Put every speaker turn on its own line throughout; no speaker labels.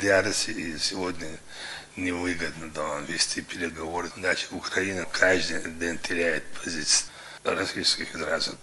для России сегодня невыгодно да, вести переговоры, иначе Украина каждый день теряет позицию. Российской граждан.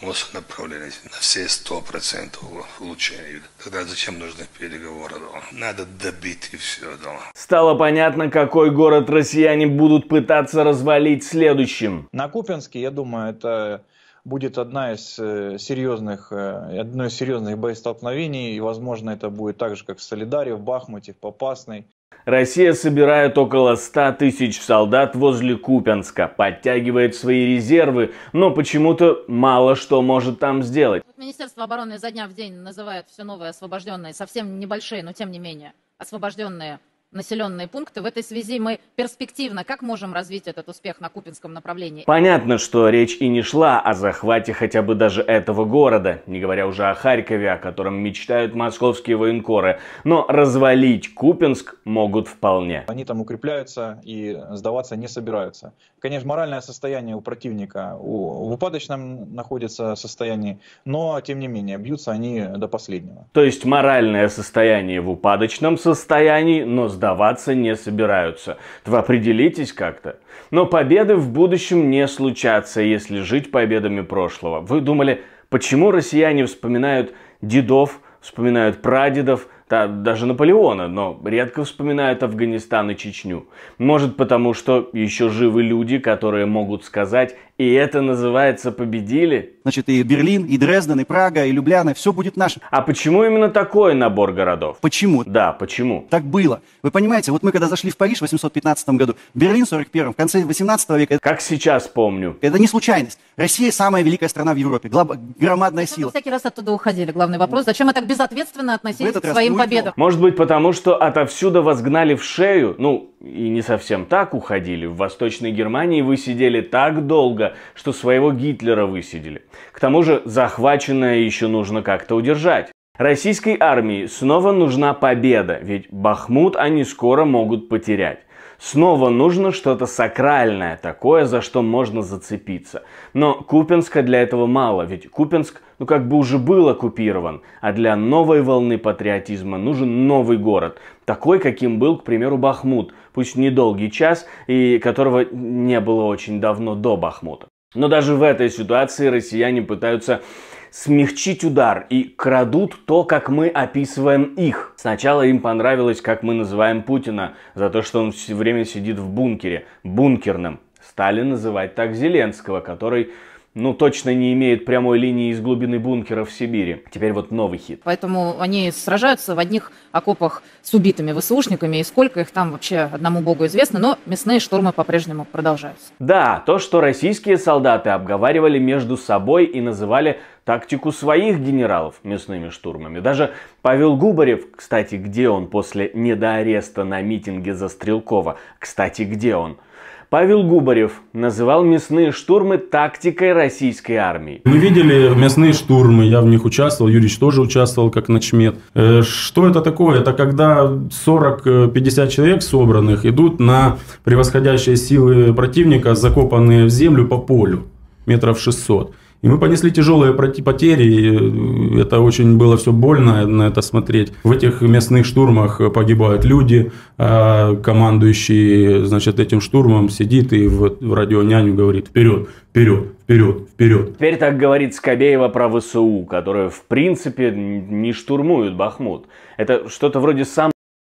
может направлять на все сто процентов улучшений. Тогда зачем нужны переговоры? Да? Надо добить и все. Да. Стало понятно, какой город россияне будут пытаться развалить следующим. На Купинске, я думаю, это будет одна из э, серьезных, э, одно из серьезных боестолкновений, и, возможно, это будет так же, как в Солидаре, в Бахмуте, в Попасной. Россия собирает около 100 тысяч солдат возле Купенска, подтягивает свои резервы, но почему-то мало что может там сделать. Министерство обороны изо дня в день называет все новые освобожденные, совсем небольшие, но тем не менее, освобожденные населенные пункты. В этой связи мы перспективно как можем развить этот успех на Купинском направлении? Понятно, что речь и не шла о захвате хотя бы даже этого города, не говоря уже о Харькове, о котором мечтают московские военкоры. Но развалить Купинск могут вполне. Они там укрепляются и сдаваться не собираются. Конечно, моральное состояние у противника у, в упадочном находится состоянии, но тем не менее бьются они до последнего. То есть моральное состояние в упадочном состоянии, но с сдаваться не собираются. То вы определитесь как-то. Но победы в будущем не случатся, если жить победами прошлого. Вы думали, почему россияне вспоминают дедов, вспоминают прадедов, та, даже Наполеона, но редко вспоминают Афганистан и Чечню. Может потому, что еще живы люди, которые могут сказать, и это называется победили? Значит, и Берлин, и Дрезден, и Прага, и Любляна, все будет наше. А почему именно такой набор городов? Почему? Да, почему? Так было. Вы понимаете, вот мы когда зашли в Париж в 815 году, Берлин в 41 в конце 18 века. Как сейчас помню. Это не случайность. Россия самая великая страна в Европе, глоб... громадная ну, сила. Мы всякий раз оттуда уходили, главный вопрос. Зачем мы так безответственно относились к своим победу. Ну, может быть, потому что отовсюду вас гнали в шею, ну, и не совсем так уходили. В Восточной Германии вы сидели так долго, что своего Гитлера высидели. К тому же захваченное еще нужно как-то удержать. Российской армии снова нужна победа, ведь Бахмут они скоро могут потерять. Снова нужно что-то сакральное, такое, за что можно зацепиться. Но Купинска для этого мало, ведь Купинск, ну как бы уже был оккупирован, а для новой волны патриотизма нужен новый город, такой, каким был, к примеру, Бахмут, пусть недолгий час, и которого не было очень давно до Бахмута. Но даже в этой ситуации россияне пытаются смягчить удар и крадут то, как мы описываем их. Сначала им понравилось, как мы называем Путина, за то, что он все время сидит в бункере, бункерным. Стали называть так Зеленского, который ну, точно не имеет прямой линии из глубины бункера в Сибири. Теперь вот новый хит. Поэтому они сражаются в одних окопах с убитыми ВСУшниками, и сколько их там вообще одному богу известно, но мясные штурмы по-прежнему продолжаются. Да, то, что российские солдаты обговаривали между собой и называли тактику своих генералов мясными штурмами. Даже Павел Губарев, кстати, где он после недоареста на митинге за Стрелкова? Кстати, где он? Павел Губарев называл мясные штурмы тактикой российской армии. Мы видели мясные штурмы, я в них участвовал, Юрич тоже участвовал как начмет. Э, что это такое? Это когда 40-50 человек собранных идут на превосходящие силы противника, закопанные в землю по полю метров 600. И мы понесли тяжелые потери, и э, это очень было все больно на это смотреть. В этих местных штурмах э, погибают люди, а командующий значит, этим штурмом сидит и в, в радио няню говорит «Вперед, вперед, вперед, вперед». Теперь так говорит Скобеева про ВСУ, которые в принципе не штурмуют Бахмут. Это что-то вроде сам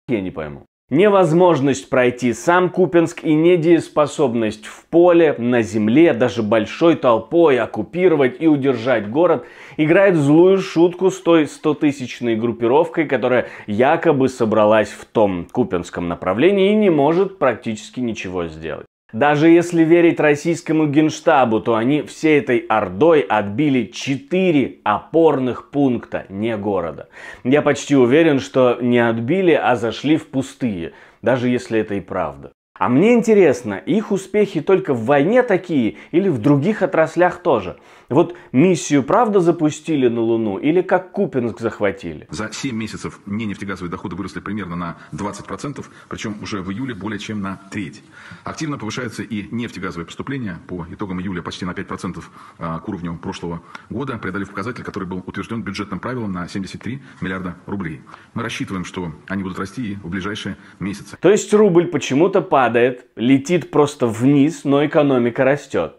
я не пойму. Невозможность пройти сам Купинск и недееспособность в поле, на земле, даже большой толпой оккупировать и удержать город играет злую шутку с той тысячной группировкой, которая якобы собралась в том Купинском направлении и не может практически ничего сделать. Даже если верить российскому генштабу, то они всей этой ордой отбили четыре опорных пункта не города. Я почти уверен, что не отбили, а зашли в пустые, даже если это и правда. А мне интересно, их успехи только в войне такие или в других отраслях тоже? Вот миссию правда запустили на Луну или как Купинск захватили? За 7 месяцев не нефтегазовые доходы выросли примерно на 20%, причем уже в июле более чем на треть. Активно повышаются и нефтегазовые поступления по итогам июля почти на 5% а, к уровню прошлого года, преодолев показатель, который был утвержден бюджетным правилом на 73 миллиарда рублей. Мы рассчитываем, что они будут расти и в ближайшие месяцы. То есть рубль почему-то падает падает, летит просто вниз, но экономика растет.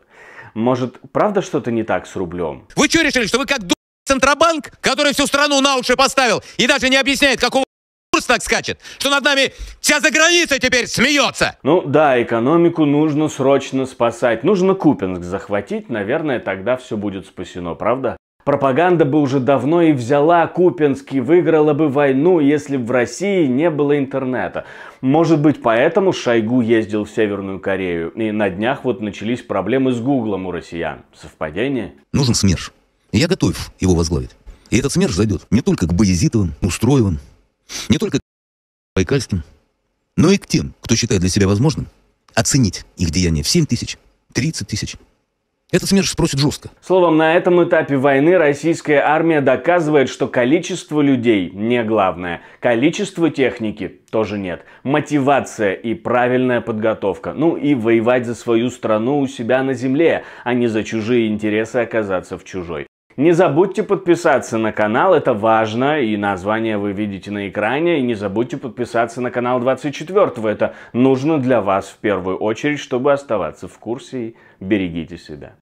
Может, правда что-то не так с рублем? Вы что решили, что вы как Центробанк, который всю страну на уши поставил и даже не объясняет, какого курс так скачет, что над нами вся заграница теперь смеется. Ну да, экономику нужно срочно спасать. Нужно Купинск захватить, наверное, тогда все будет спасено, правда? Пропаганда бы уже давно и взяла Купинский, выиграла бы войну, если бы в России не было интернета. Может быть, поэтому Шойгу ездил в Северную Корею, и на днях вот начались проблемы с Гуглом у россиян. Совпадение? Нужен СМЕРШ. я готов его возглавить. И этот СМЕРШ зайдет не только к Боязитовым, Устроевым, не только к Байкальским, но и к тем, кто считает для себя возможным оценить их деяния в 7 тысяч, 30 тысяч, это СМЕРШ спросит жестко. Словом, на этом этапе войны российская армия доказывает, что количество людей не главное. Количество техники тоже нет. Мотивация и правильная подготовка. Ну и воевать за свою страну у себя на земле, а не за чужие интересы оказаться в чужой. Не забудьте подписаться на канал, это важно, и название вы видите на экране. И не забудьте подписаться на канал 24, это нужно для вас в первую очередь, чтобы оставаться в курсе и берегите себя.